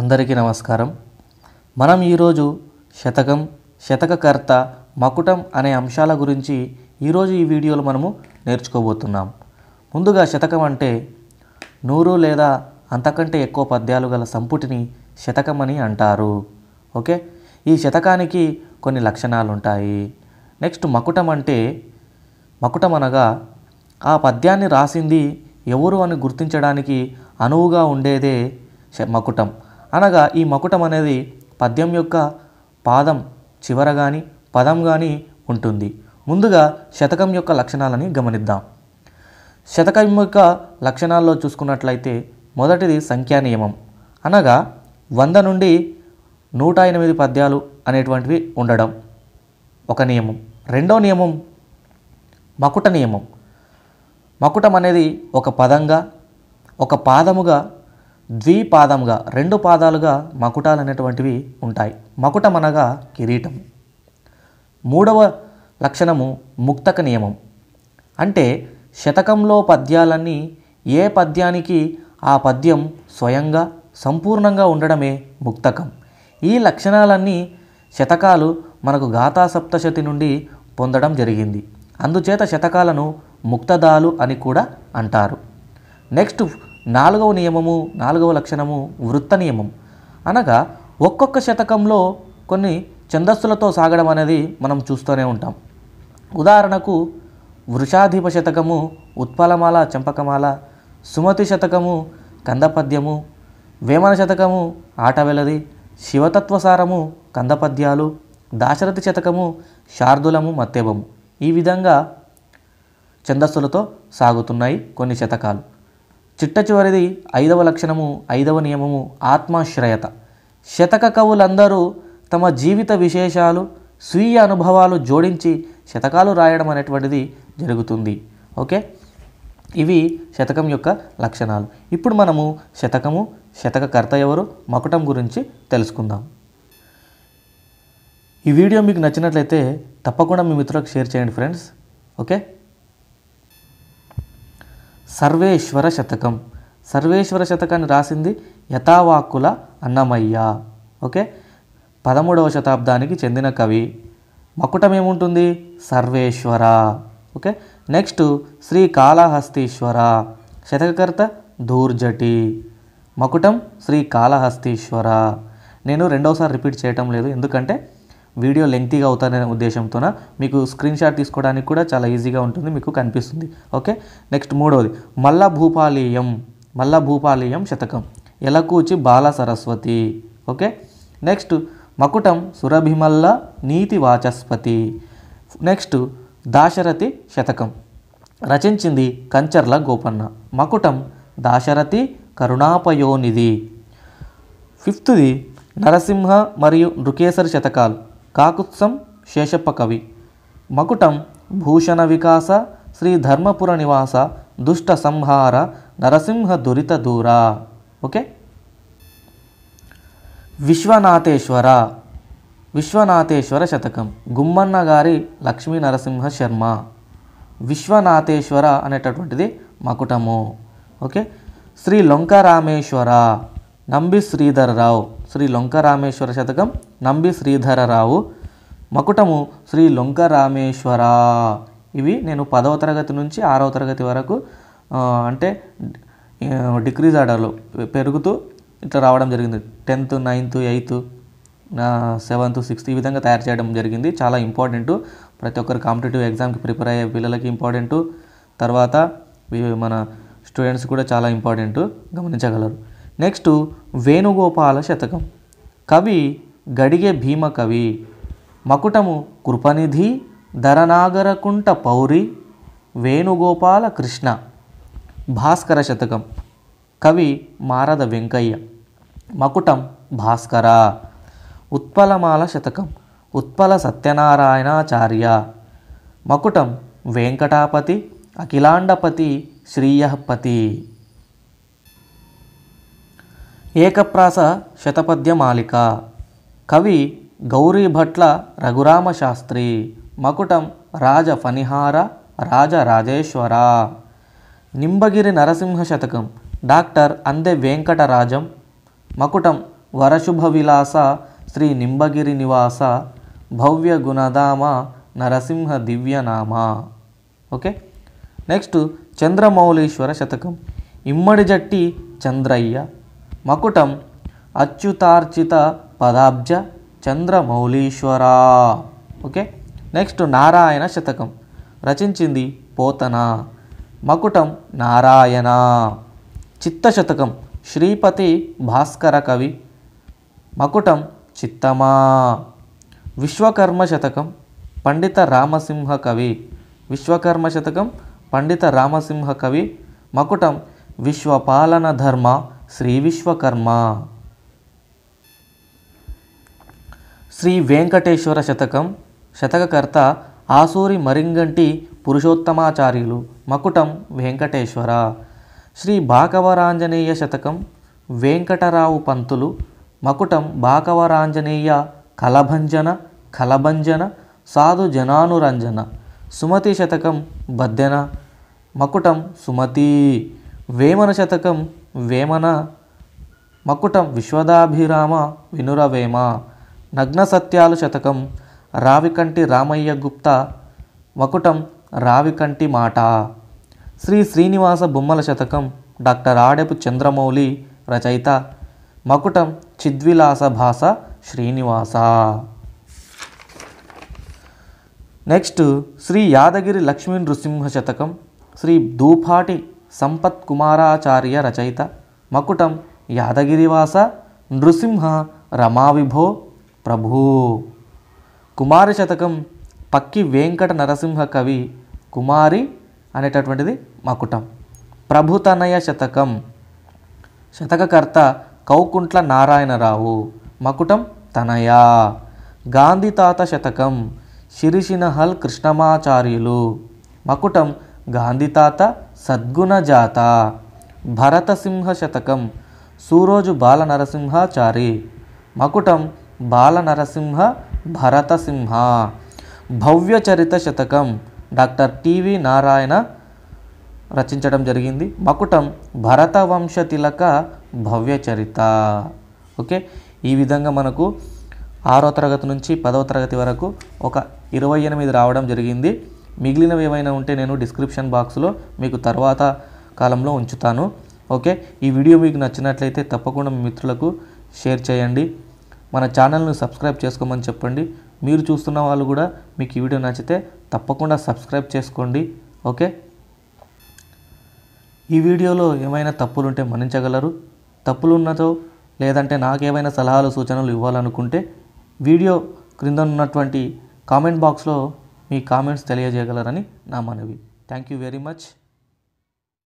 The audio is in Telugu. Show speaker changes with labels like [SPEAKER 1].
[SPEAKER 1] అందరికీ నమస్కారం మనం ఈరోజు శతకం శతకకర్త మకుటం అనే అంశాల గురించి ఈరోజు ఈ వీడియోలో మనము నేర్చుకోబోతున్నాం ముందుగా శతకం అంటే నూరు లేదా అంతకంటే ఎక్కువ పద్యాలు గల సంపుటిని శతకం అని అంటారు ఓకే ఈ శతకానికి కొన్ని లక్షణాలు ఉంటాయి నెక్స్ట్ మకుటం అంటే మకుటం అనగా ఆ పద్యాన్ని రాసింది ఎవరు అని గుర్తించడానికి అనువుగా ఉండేదే మకుటం అనగా ఈ మకుటం అనేది పద్యం యొక్క పాదం చివర కానీ పదం కానీ ఉంటుంది ముందుగా శతకం యొక్క లక్షణాలని గమనిద్దాం శతకం యొక్క లక్షణాల్లో చూసుకున్నట్లయితే మొదటిది సంఖ్యా నియమం అనగా వంద నుండి నూట ఎనిమిది పద్యాలు అనేటువంటివి ఉండడం ఒక నియమం రెండో నియమం మకుట నియమం మకుటం అనేది ఒక పదంగా ఒక పాదముగా ద్విపాదంగా రెండు పాదాలుగా మకుటాలు అనేటువంటివి ఉంటాయి మకుటం అనగా కిరీటం మూడవ లక్షణము ముక్తక నియమం అంటే శతకంలో పద్యాలన్నీ ఏ పద్యానికి ఆ పద్యం స్వయంగా సంపూర్ణంగా ఉండడమే ముక్తకం ఈ లక్షణాలన్నీ శతకాలు మనకు గాథా సప్తశతి నుండి పొందడం జరిగింది అందుచేత శతకాలను ముక్తదాలు అని కూడా అంటారు నెక్స్ట్ నాలుగవ నియమము నాలుగవ లక్షణము వృత్త నియమం అనగా ఒక్కొక్క శతకంలో కొన్ని ఛందస్సులతో సాగడం అనేది మనం చూస్తూనే ఉంటాం ఉదాహరణకు వృషాధిప శతకము ఉత్పలమాల చంపకమాల సుమతి శతకము కందపద్యము వేమన శతకము ఆటవెలది శివతత్వసారము కందపద్యాలు దాశరథి శతకము శార్దులము మత్తెబము ఈ విధంగా ఛందస్సులతో సాగుతున్నాయి కొన్ని శతకాలు చిట్ట చివరిది ఐదవ లక్షణము ఐదవ నియమము ఆత్మాశ్రయత శతక కవులందరూ తమ జీవిత విశేషాలు స్వీయ అనుభవాలు జోడించి శతకాలు రాయడం అనేటువంటిది జరుగుతుంది ఓకే ఇవి శతకం యొక్క లక్షణాలు ఇప్పుడు మనము శతకము శతకకర్త ఎవరు మకుటం గురించి తెలుసుకుందాం ఈ వీడియో మీకు నచ్చినట్లయితే తప్పకుండా మీ మిత్రులకు షేర్ చేయండి ఫ్రెండ్స్ ఓకే సర్వేశ్వర శతకం సర్వేశ్వర శతకాన్ని రాసింది యథావాక్కుల అన్నమయ్య ఓకే పదమూడవ శతాబ్దానికి చెందిన కవి మకుటం ఏముంటుంది సర్వేశ్వర ఓకే నెక్స్ట్ శ్రీ కాళహస్తీశ్వర శతకకర్త దూర్జటి మకుటం శ్రీ కాళహస్తీశ్వర నేను రెండవసారి రిపీట్ చేయటం లేదు ఎందుకంటే వీడియో లెంగ్తీగా అవుతాననే ఉద్దేశంతోన మీకు స్క్రీన్ షాట్ తీసుకోవడానికి కూడా చాలా ఈజీగా ఉంటుంది మీకు కనిపిస్తుంది ఓకే నెక్స్ట్ మూడవది మల్ల భూపాలీయం మల్ల భూపాలీయం శతకం ఎలకూచి బాల సరస్వతి ఓకే నెక్స్ట్ మకుటం సురభిమల్ల నీతి వాచస్పతి నెక్స్ట్ దాశరథి శతకం రచించింది కంచర్ల గోపన్న మకుటం దాశరథి కరుణాపయోనిధి ఫిఫ్త్ది నరసింహ మరియు నృకేసరి శతకాలు కాకుత్సం శేషప్ప కవి మకుటం భూషణ వికాస శ్రీ ధర్మపుర నివాస దుష్ట సంహార నరసింహ దురిత దూర ఓకే విశ్వనాథేశ్వర విశ్వనాథేశ్వర శతకం గుమ్మన్న గారి లక్ష్మీ నరసింహ శర్మ విశ్వనాథేశ్వర అనేటటువంటిది మకుటము ఓకే శ్రీ లొంకరామేశ్వర నంబి శ్రీధర్ రావు శ్రీ లొంకరామేశ్వర శతకం నంబి శ్రీధరరావు మకుటము శ్రీ లొంకరామేశ్వర ఇవి నేను పదవ తరగతి నుంచి ఆరవ తరగతి వరకు అంటే డిక్రీజ్ ఆర్డర్లో పెరుగుతూ ఇట్లా రావడం జరిగింది tenth ninth eighth seventh sixth ఈ విధంగా తయారు చేయడం జరిగింది చాలా ఇంపార్టెంటు ప్రతి ఒక్కరు కాంపిటేటివ్ ఎగ్జామ్కి ప్రిపేర్ అయ్యే పిల్లలకి ఇంపార్టెంటు తర్వాత మన స్టూడెంట్స్ కూడా చాలా ఇంపార్టెంటు గమనించగలరు నెక్స్ట్ వేణుగోపాల శతకం కవి గడిగే భీమ కవి మకుటము కృపనిధి ధరనాగరకుంట పౌరి వేణుగోపాల కృష్ణ భాస్కర శతకం కవి మారద వెంకయ్య మకుటం భాస్కర ఉత్పలమాల శతకం ఉత్పల సత్యనారాయణాచార్య మకుటం వెంకటాపతి అఖిలాండపతి శ్రీయపతి ఏకప్రాస శతపద్యమాలిక కవి గౌరీభట్ల రఘురామ శాస్త్రి మకుటం రాజ ఫణిహార రాజేశ్వర నింబగిరి నరసింహ శతకం డాక్టర్ అందె వెంకటరాజం మకుటం వరశుభ విలాస శ్రీ నింబగిరి నివాస భవ్య గుణధామ నరసింహ దివ్యనామ ఓకే నెక్స్ట్ చంద్రమౌళీశ్వర శతకం ఇమ్మడి జట్టి చంద్రయ్య మకుటం అచ్యుతార్చిత పదాబ్జ చంద్రమౌళీశ్వరా ఓకే నెక్స్ట్ నారాయణ శతకం రచించింది పోతన మకుటం నారాయణ చిత్తశతకం శ్రీపతి భాస్కర కవి మకుటం చిత్తమా విశ్వకర్మ శతకం పండిత రామసింహ కవి విశ్వకర్మ శతకం పండిత రామసింహ కవి మకుటం విశ్వపాలన ధర్మ శ్రీ విశ్వకర్మ శ్రీ వెంకటేశ్వర శతకం శతకకర్త ఆసూరి మరింగంటి పురుషోత్తమాచార్యులు మకుటం వెంకటేశ్వర శ్రీ భాకవరాంజనేయ శతకం వెంకటరావు పంతులు మకుటం భాకవరాంజనేయ కలభంజన కలభంజన సాధు జనానురంజన సుమతి శతకం బద్దెన మకుటం సుమతి వేమన శతకం వేమన మకుటం విశ్వదాభిరామ వినురవేమ నగ్న సత్యాలు శతకం రావికంటి రామయ్య గుప్త మకుటం రావికంటి మాట శ్రీ శ్రీనివాస బొమ్మల శతకం డాక్టర్ ఆడెపు చంద్రమౌళి రచయిత మకుటం చిద్విలాస భాష శ్రీనివాస నెక్స్ట్ శ్రీ యాదగిరి లక్ష్మీ నృసింహ శతకం శ్రీ దూపాటి సంపత్ కుమారాచార్య రచయిత మకుటం యాదగిరివాస నృసింహ రమావిభో ప్రభూ కుమారి శతకం పక్కి వెంకట నరసింహ కవి కుమారి అనేటటువంటిది మకుటం ప్రభుతనయ శతకం శతకకర్త కౌకుంట్ల నారాయణరావు మకుటం తనయ గాంధీతాత శతకం శిరిషినహల్ కృష్ణమాచార్యులు మకుటం గాంధీతాత సద్గుణజాత భరతసింహ శతకం సూరోజు బాలనరసింహాచారి మకుటం బాలనరసింహ భరతసింహ భవ్యచరిత శతకం డాక్టర్ టివి నారాయణ రచించడం జరిగింది మకుటం భరతవంశతిలక తిలక భవ్యచరిత ఓకే ఈ విధంగా మనకు ఆరో తరగతి నుంచి పదవ తరగతి వరకు ఒక ఇరవై ఎనిమిది రావడం జరిగింది మిగిలినవి ఏమైనా ఉంటే నేను డిస్క్రిప్షన్ బాక్స్లో మీకు తర్వాత కాలంలో ఉంచుతాను ఓకే ఈ వీడియో మీకు నచ్చినట్లయితే తప్పకుండా మీ మిత్రులకు షేర్ చేయండి మన ఛానల్ను సబ్స్క్రైబ్ చేసుకోమని చెప్పండి మీరు చూస్తున్న వాళ్ళు కూడా మీకు ఈ వీడియో నచ్చితే తప్పకుండా సబ్స్క్రైబ్ చేసుకోండి ఓకే ఈ వీడియోలో ఏమైనా తప్పులుంటే మన్నించగలరు ఉన్నదో లేదంటే నాకేమైనా సలహాలు సూచనలు ఇవ్వాలనుకుంటే వీడియో క్రింద ఉన్నటువంటి కామెంట్ బాక్స్లో మీ కామెంట్స్ తెలియజేయగలరని నా మనవి థ్యాంక్ యూ వెరీ మచ్